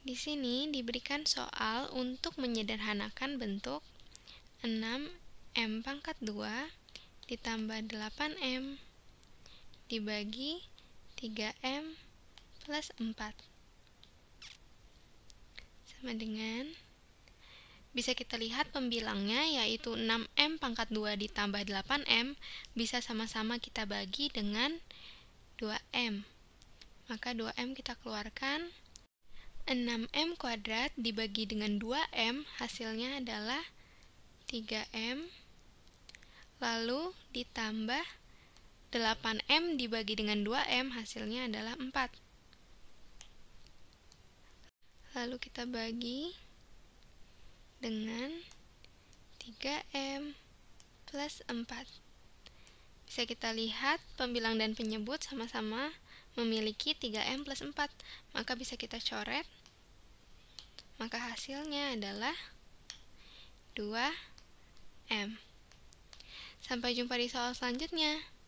Di sini diberikan soal untuk menyederhanakan bentuk 6M pangkat 2 ditambah 8M dibagi 3M plus 4 sama dengan bisa kita lihat pembilangnya yaitu 6M pangkat 2 ditambah 8M bisa sama-sama kita bagi dengan 2M. Maka 2M kita keluarkan 6m kuadrat dibagi dengan 2m hasilnya adalah 3m lalu ditambah 8m dibagi dengan 2m hasilnya adalah 4 lalu kita bagi dengan 3m plus 4 bisa kita lihat pembilang dan penyebut sama-sama memiliki 3M plus 4, maka bisa kita coret. Maka hasilnya adalah 2M. Sampai jumpa di soal selanjutnya.